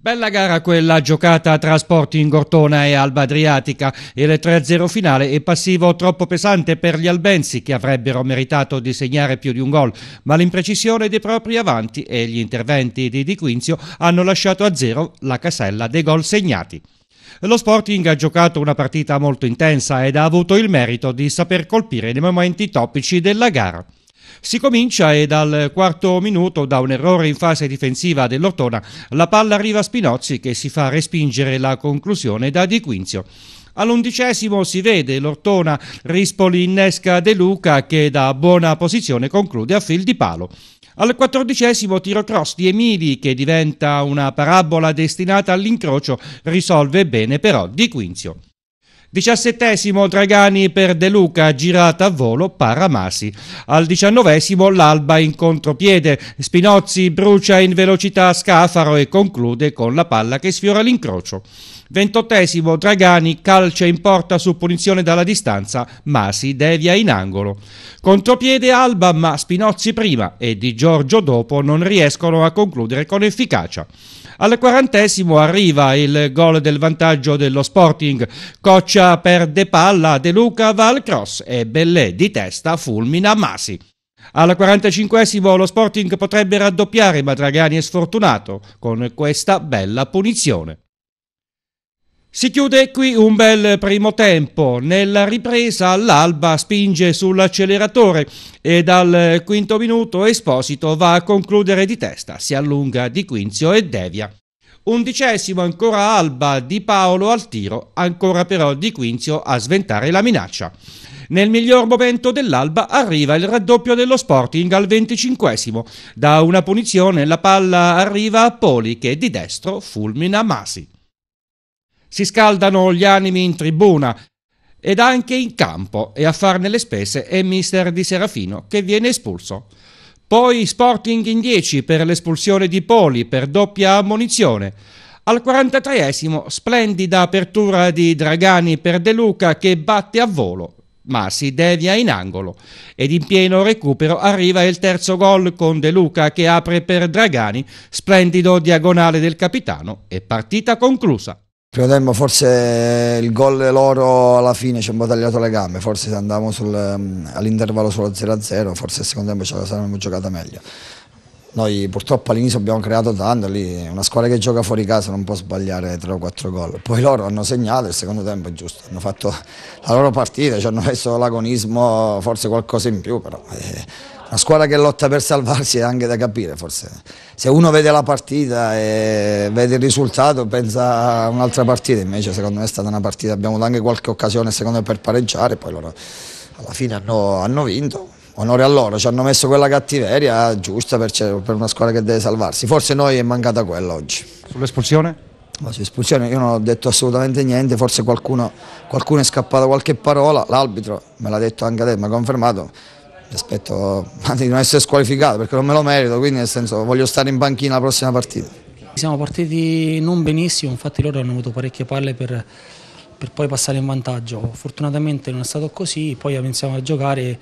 Bella gara quella giocata tra Sporting Ortona e Alba Adriatica e le 3-0 finale è passivo troppo pesante per gli albensi che avrebbero meritato di segnare più di un gol, ma l'imprecisione dei propri avanti e gli interventi di Di Quinzio hanno lasciato a zero la casella dei gol segnati. Lo Sporting ha giocato una partita molto intensa ed ha avuto il merito di saper colpire nei momenti topici della gara. Si comincia e dal quarto minuto, da un errore in fase difensiva dell'Ortona, la palla arriva a Spinozzi che si fa respingere la conclusione da Di Quinzio. All'undicesimo si vede l'Ortona Rispoli innesca De Luca che da buona posizione conclude a fil di palo. Al quattordicesimo tiro cross di Emili che diventa una parabola destinata all'incrocio, risolve bene però Di Quinzio. Diciassettesimo Dragani per De Luca, girata a volo Paramasi. Al diciannovesimo l'Alba in contropiede, Spinozzi brucia in velocità Scafaro e conclude con la palla che sfiora l'incrocio. Ventottesimo Dragani calcia in porta su punizione dalla distanza, Masi devia in angolo. Contropiede Alba ma Spinozzi prima e Di Giorgio dopo non riescono a concludere con efficacia. Al quarantesimo arriva il gol del vantaggio dello Sporting. Coccia perde palla, De Luca va al cross e Bellè di testa fulmina Masi. Al 45 lo Sporting potrebbe raddoppiare, ma Dragani è sfortunato con questa bella punizione. Si chiude qui un bel primo tempo, nella ripresa l'Alba spinge sull'acceleratore e dal quinto minuto Esposito va a concludere di testa, si allunga Di Quinzio e devia. Undicesimo ancora Alba di Paolo al tiro, ancora però Di Quinzio a sventare la minaccia. Nel miglior momento dell'alba arriva il raddoppio dello Sporting al venticinquesimo. Da una punizione la palla arriva a Poli che di destro fulmina Masi si scaldano gli animi in tribuna ed anche in campo e a farne le spese è mister Di Serafino che viene espulso. Poi Sporting in 10 per l'espulsione di Poli per doppia ammonizione. Al 43esimo splendida apertura di Dragani per De Luca che batte a volo ma si devia in angolo ed in pieno recupero arriva il terzo gol con De Luca che apre per Dragani, splendido diagonale del capitano e partita conclusa. Primo tempo forse il gol loro alla fine ci hanno tagliato le gambe, forse se andavamo mm, all'intervallo solo 0-0, forse il secondo tempo ce la saremmo giocata meglio. Noi purtroppo all'inizio abbiamo creato tanto, lì una squadra che gioca fuori casa non può sbagliare 3 o 4 gol. Poi loro hanno segnato il secondo tempo, è giusto, hanno fatto la loro partita, ci hanno messo l'agonismo, forse qualcosa in più, però eh, una squadra che lotta per salvarsi è anche da capire forse. Se uno vede la partita e vede il risultato pensa a un'altra partita, invece secondo me è stata una partita, abbiamo avuto anche qualche occasione secondo me per pareggiare, poi loro alla fine hanno, hanno vinto, onore a loro, ci hanno messo quella cattiveria giusta per, per, una squadra che deve salvarsi, forse noi è mancata quella oggi. Sull'espulsione? No, sull'espulsione io non ho detto assolutamente niente, forse qualcuno, qualcuno è scappato qualche parola, l'arbitro me l'ha detto anche a te, mi ha confermato, rispetto a di non essere squalificato perché non me lo merito, quindi nel senso voglio stare in banchina la prossima partita. Siamo partiti non benissimo, infatti loro hanno avuto parecchie palle per, per poi passare in vantaggio, fortunatamente non è stato così, poi pensiamo a giocare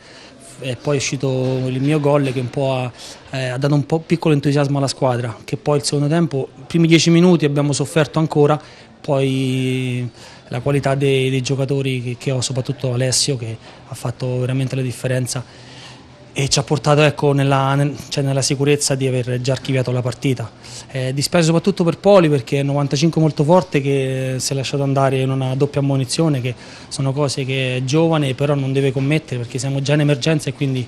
e poi è uscito il mio gol che ha, eh, ha, dato un po' piccolo entusiasmo alla squadra, che poi il secondo tempo, i primi dieci minuti abbiamo sofferto ancora, poi la qualità dei, dei giocatori che, che, ho, soprattutto Alessio che ha fatto veramente la differenza e ci ha portato ecco, nella, cioè nella, sicurezza di aver già archiviato la partita. Eh, dispiace soprattutto per Poli perché è 95 molto forte che si è lasciato andare in una doppia ammonizione che sono cose che è giovane però non deve commettere perché siamo già in emergenza e quindi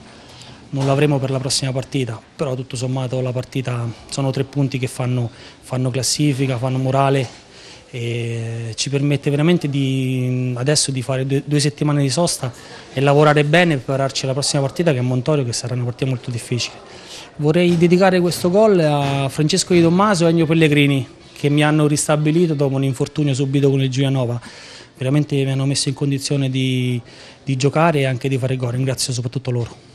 non l'avremo per la prossima partita, però tutto sommato la partita sono tre punti che fanno, fanno classifica, fanno morale e ci permette veramente di, adesso di fare due, due, settimane di sosta e lavorare bene per prepararci alla prossima partita che è Montorio che sarà una partita molto difficile. Vorrei dedicare questo gol a Francesco Di Tommaso e Ennio Pellegrini che mi hanno ristabilito dopo un infortunio subito con il Giulianova. Veramente mi hanno messo in condizione di, di giocare e anche di fare gol, ringrazio soprattutto loro.